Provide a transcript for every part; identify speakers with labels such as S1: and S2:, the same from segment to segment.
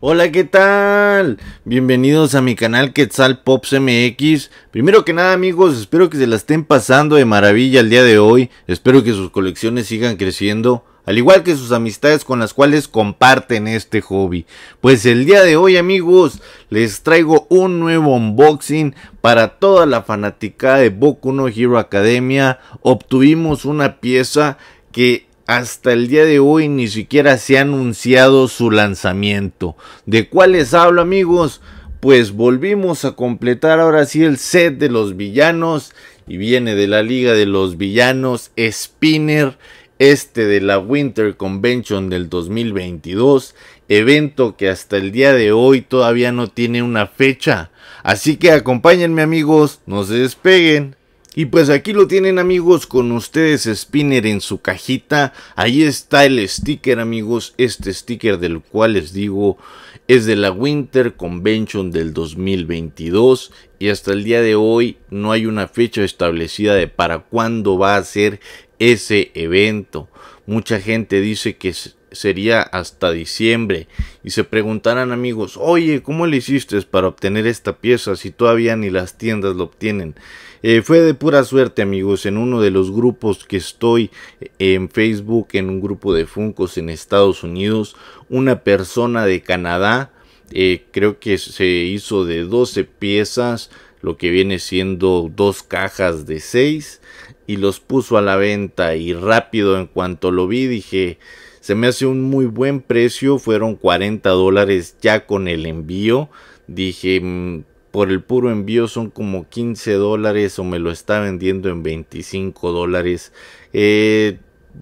S1: Hola, ¿qué tal? Bienvenidos a mi canal Quetzal Pops MX. Primero que nada, amigos, espero que se la estén pasando de maravilla el día de hoy. Espero que sus colecciones sigan creciendo, al igual que sus amistades con las cuales comparten este hobby. Pues el día de hoy, amigos, les traigo un nuevo unboxing para toda la fanática de Boku no Hero Academia. Obtuvimos una pieza que hasta el día de hoy ni siquiera se ha anunciado su lanzamiento. ¿De cuáles hablo amigos? Pues volvimos a completar ahora sí el set de los villanos y viene de la Liga de los Villanos Spinner, este de la Winter Convention del 2022, evento que hasta el día de hoy todavía no tiene una fecha. Así que acompáñenme amigos, no se despeguen. Y pues aquí lo tienen amigos con ustedes Spinner en su cajita. Ahí está el sticker amigos. Este sticker del cual les digo es de la Winter Convention del 2022. Y hasta el día de hoy no hay una fecha establecida de para cuándo va a ser ese evento. Mucha gente dice que sería hasta diciembre y se preguntarán amigos, oye, ¿cómo le hiciste para obtener esta pieza si todavía ni las tiendas lo obtienen? Eh, fue de pura suerte amigos, en uno de los grupos que estoy eh, en Facebook, en un grupo de Funcos en Estados Unidos, una persona de Canadá, eh, creo que se hizo de 12 piezas, lo que viene siendo dos cajas de 6 y los puso a la venta y rápido en cuanto lo vi dije se me hace un muy buen precio, fueron 40 dólares ya con el envío. Dije, mm, por el puro envío son como 15 dólares o me lo está vendiendo en 25 dólares. Eh,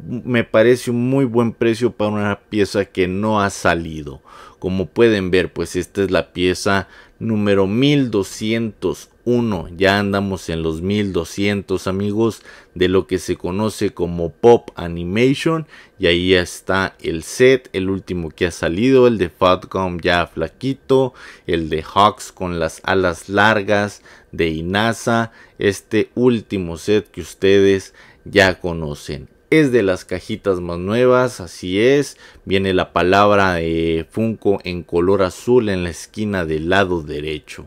S1: me parece un muy buen precio para una pieza que no ha salido. Como pueden ver, pues esta es la pieza número 1200 uno, Ya andamos en los 1200 amigos de lo que se conoce como Pop Animation. Y ahí está el set, el último que ha salido, el de Fatcom ya flaquito, el de Hawks con las alas largas de Inasa. Este último set que ustedes ya conocen es de las cajitas más nuevas, así es. Viene la palabra de Funko en color azul en la esquina del lado derecho.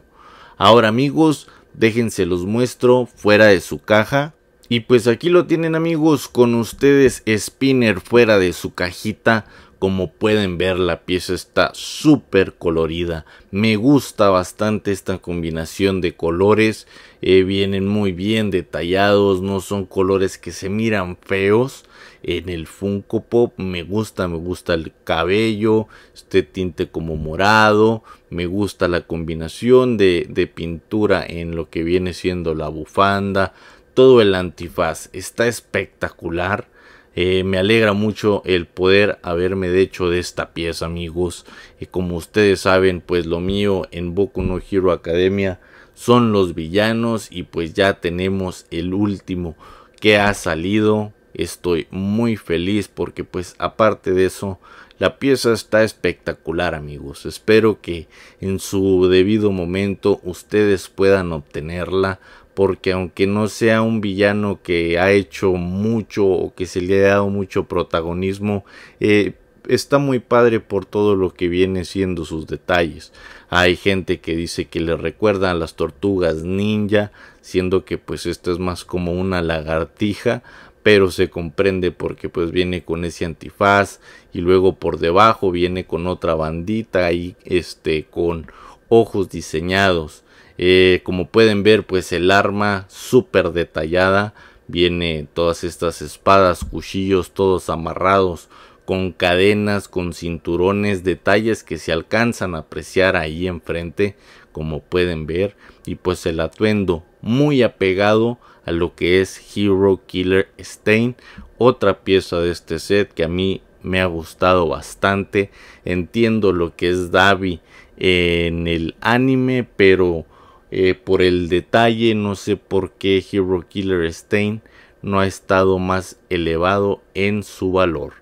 S1: Ahora amigos, déjense los muestro fuera de su caja. Y pues aquí lo tienen amigos con ustedes Spinner fuera de su cajita. Como pueden ver la pieza está súper colorida. Me gusta bastante esta combinación de colores. Eh, vienen muy bien detallados. No son colores que se miran feos en el Funko Pop. Me gusta, me gusta el cabello, este tinte como morado. Me gusta la combinación de, pintura en lo que viene siendo la bufanda. Todo el antifaz está espectacular. Eh, me alegra mucho el poder haberme hecho de esta pieza, amigos. Y como ustedes saben, pues lo mío en Boku no Hero Academia son los villanos. Y pues ya tenemos el último que ha salido estoy muy feliz porque pues aparte de eso la pieza está espectacular amigos espero que en su debido momento ustedes puedan obtenerla porque aunque no sea un villano que ha hecho mucho o que se le ha dado mucho protagonismo eh, está muy padre por todo lo que viene siendo sus detalles. Hay gente que dice que le recuerda a las tortugas ninja, siendo que pues esta es más como una lagartija, pero se comprende porque pues viene con ese antifaz y luego por debajo viene con otra bandita y este con ojos diseñados eh, como pueden ver pues el arma súper detallada viene todas estas espadas cuchillos todos amarrados con cadenas con cinturones detalles que se alcanzan a apreciar ahí enfrente como pueden ver y pues el atuendo muy apegado a lo que es Hero Killer Stain, otra pieza de este set que a mí me ha gustado bastante. Entiendo lo que es Davi en el anime, pero eh, por el detalle no sé por qué Hero Killer Stain no ha estado más elevado en su valor.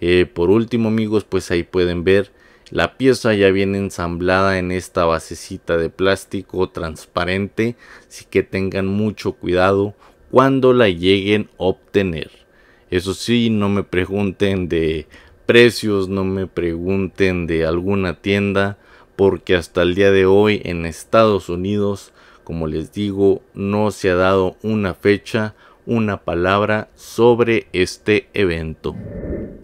S1: Eh, por último amigos, pues ahí pueden ver la pieza ya viene ensamblada en esta basecita de plástico transparente, así que tengan mucho cuidado cuando la lleguen a obtener. Eso sí, no me pregunten de precios, no me pregunten de alguna tienda, porque hasta el día de hoy en Estados Unidos, como les digo, no se ha dado una fecha, una palabra sobre este evento.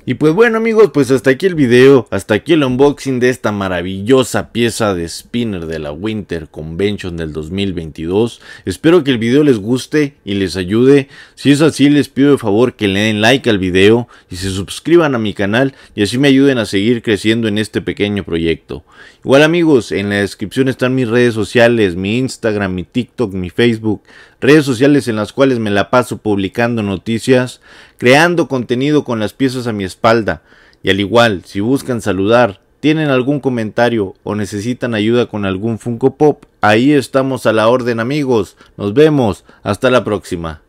S1: Y pues bueno amigos, pues hasta aquí el video, hasta aquí el unboxing de esta maravillosa pieza de spinner de la Winter Convention del 2022. Espero que el video les guste y les ayude. Si es así, les pido de favor que le den like al video y se suscriban a mi canal y así me ayuden a seguir creciendo en este pequeño proyecto. Igual amigos, en la descripción están mis redes sociales, mi Instagram, mi TikTok, mi Facebook, redes sociales en las cuales me la paso publicando noticias creando contenido con las piezas a mi espalda. Y al igual, si buscan saludar, tienen algún comentario o necesitan ayuda con algún Funko Pop, ahí estamos a la orden amigos. Nos vemos. Hasta la próxima.